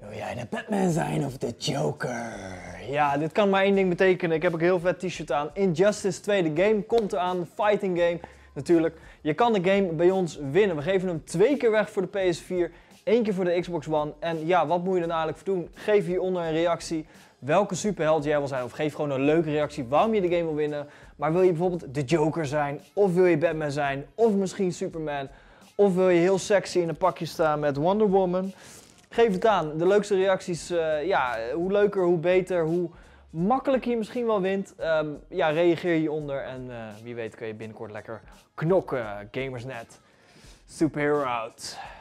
Wil jij de Batman zijn of de Joker? Ja, dit kan maar één ding betekenen. Ik heb ook een heel vet t-shirt aan. Injustice 2, de game komt eraan. Fighting game natuurlijk. Je kan de game bij ons winnen. We geven hem twee keer weg voor de PS4, één keer voor de Xbox One. En ja, wat moet je dan nou eigenlijk voor doen? Geef hieronder een reactie welke superheld jij wil zijn. Of geef gewoon een leuke reactie waarom je de game wil winnen. Maar wil je bijvoorbeeld de Joker zijn? Of wil je Batman zijn? Of misschien Superman? Of wil je heel sexy in een pakje staan met Wonder Woman? Geef het aan. De leukste reacties, eh, ja, hoe leuker, hoe beter, hoe makkelijker je misschien wel wint. Ehm, ja, reageer hieronder en eh, wie weet kun je binnenkort lekker knokken. Gamersnet, super out.